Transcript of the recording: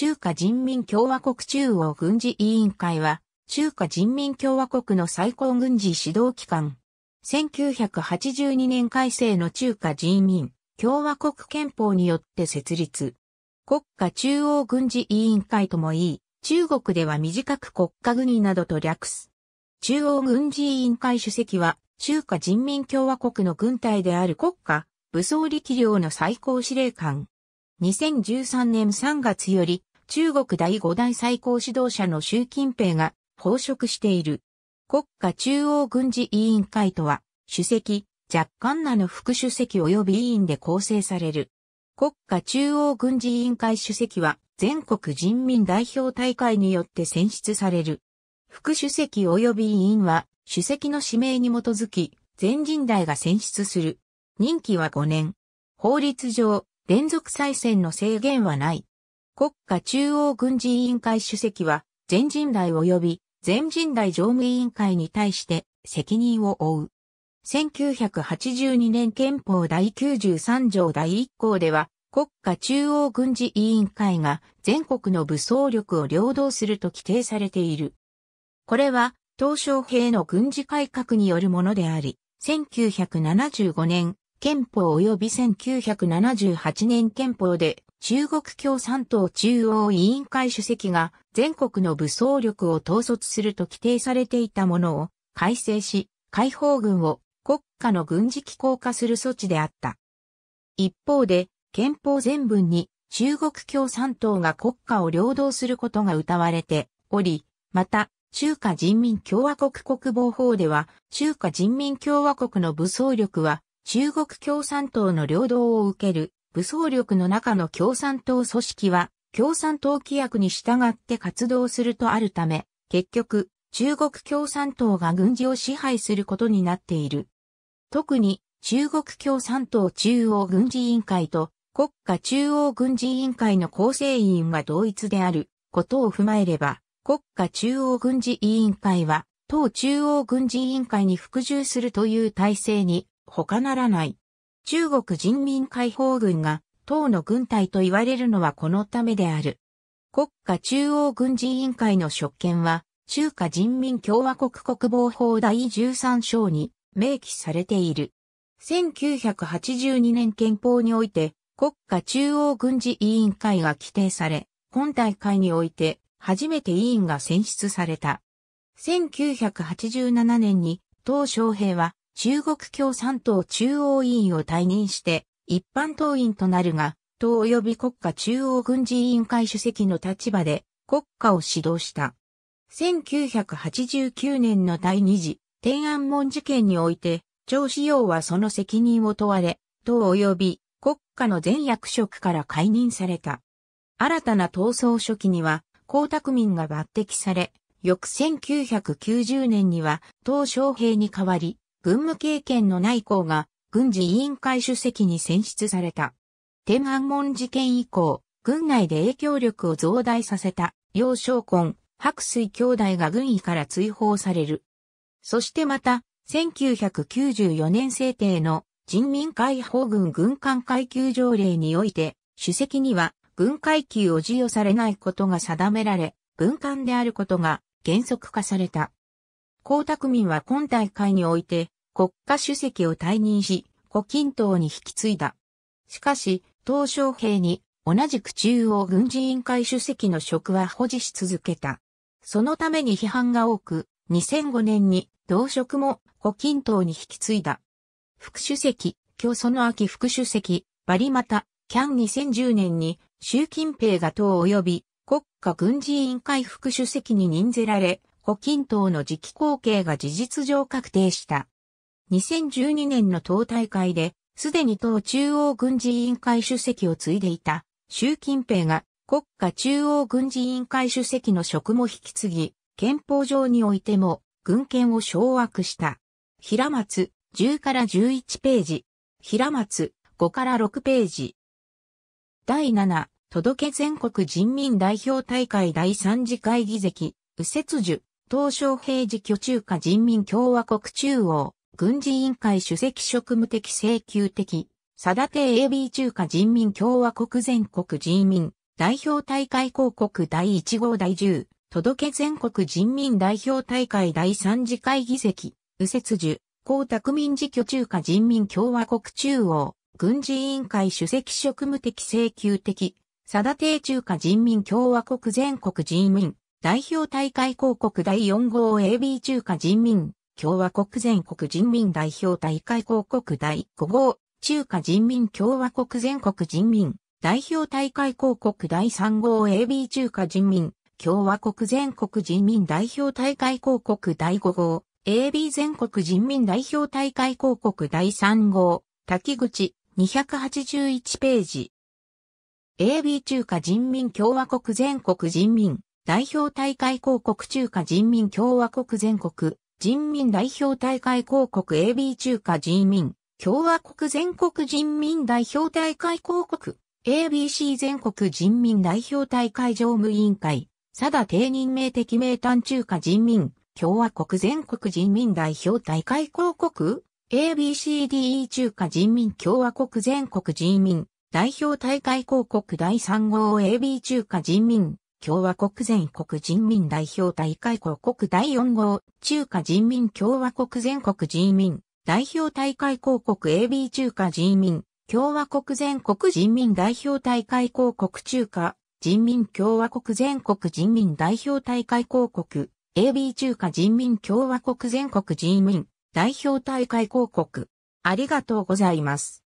中華人民共和国中央軍事委員会は、中華人民共和国の最高軍事指導機関。1982年改正の中華人民共和国憲法によって設立。国家中央軍事委員会ともいい、中国では短く国家軍などと略す。中央軍事委員会主席は、中華人民共和国の軍隊である国家、武装力量の最高司令官。2013年3月より中国第五代最高指導者の習近平が奉職している。国家中央軍事委員会とは、主席、若干なの副主席及び委員で構成される。国家中央軍事委員会主席は、全国人民代表大会によって選出される。副主席及び委員は、主席の指名に基づき、全人代が選出する。任期は5年。法律上、連続再選の制限はない。国家中央軍事委員会主席は、全人代及び全人代常務委員会に対して責任を負う。1982年憲法第93条第1項では、国家中央軍事委員会が全国の武装力を領導すると規定されている。これは、東小平の軍事改革によるものであり、1975年、憲法及び1978年憲法で中国共産党中央委員会主席が全国の武装力を統率すると規定されていたものを改正し、解放軍を国家の軍事機構化する措置であった。一方で、憲法全文に中国共産党が国家を領導することが謳われており、また、中華人民共和国国防法では、中華人民共和国の武装力は中国共産党の領導を受ける武装力の中の共産党組織は共産党規約に従って活動するとあるため、結局、中国共産党が軍事を支配することになっている。特に、中国共産党中央軍事委員会と国家中央軍事委員会の構成員が同一であることを踏まえれば、国家中央軍事委員会は、党中央軍事委員会に服従するという体制に他ならない。中国人民解放軍が党の軍隊と言われるのはこのためである。国家中央軍事委員会の職権は、中華人民共和国国防法第13章に明記されている。1982年憲法において、国家中央軍事委員会が規定され、今大会において初めて委員が選出された。1987年に、党昌平は中国共産党中央委員を退任して、一般党員となるが、党及び国家中央軍事委員会主席の立場で国家を指導した。1989年の第二次天安門事件において、張志陽はその責任を問われ、党及び国家の全役職から解任された。新たな闘争初期には、江沢民が抜擢され、翌1990年には、党将兵に代わり、軍務経験のない校が軍事委員会主席に選出された。天安門事件以降、軍内で影響力を増大させた、楊少根、白水兄弟が軍医から追放される。そしてまた、1994年制定の人民解放軍軍艦階級条例において、主席には軍階級を授与されないことが定められ、軍艦であることが原則化された。江沢民は今大会において国家主席を退任し、胡錦涛に引き継いだ。しかし、鄧小平に同じく中央軍事委員会主席の職は保持し続けた。そのために批判が多く、2005年に同職も胡錦涛に引き継いだ。副主席、今日その秋副主席、バリマタ、キャン2010年に習近平が党及び国家軍事委員会副主席に任ぜられ、胡錦涛の次期後継が事実上確定した。2012年の党大会で、すでに党中央軍事委員会主席を継いでいた、習近平が国家中央軍事委員会主席の職も引き継ぎ、憲法上においても軍権を掌握した。平松10から11ページ。平松5から6ページ。第7、届け全国人民代表大会第3次会議席、右折樹、東小平時居中華人民共和国中央軍事委員会主席職務的請求的、佐田邸 AB 中華人民共和国全国人民代表大会広告第1号第10、届全国人民代表大会第3次会議席、右折樹、江沢民事居中華人民共和国中央軍事委員会主席職務的請求的、佐田邸中華人民共和国全国人民代表大会広告第4号 AB 中華人民共和国全国人民代表大会広告第5号中華人民共和国全国人民代表大会広告第3号 AB 中華人民共和国全国人民代表大会広告第5号 AB 全国人民代表大会広告第3号滝口281ページ AB 中華人民共和国全国人民代表大会広告中華人民共和国全国、人民代表大会広告 AB 中華人民共和国全国人民代表大会広告 ABC 全国人民代表大会常務委員会、佐田定任命的名探中華人民共和国全国人民代表大会広告 ABCDE 中華人民共和国全国人民代表大会広告第3号 AB 中華人民共和国全国人民代表大会広告第4号、中華人民共和国全国人民代表大会広告 AB 中華人民共和国全国人民代表大会広告中華人民共和国全国人民代表大会広告 AB 中華人民共和国全国人民代表大会広告ありがとうございます。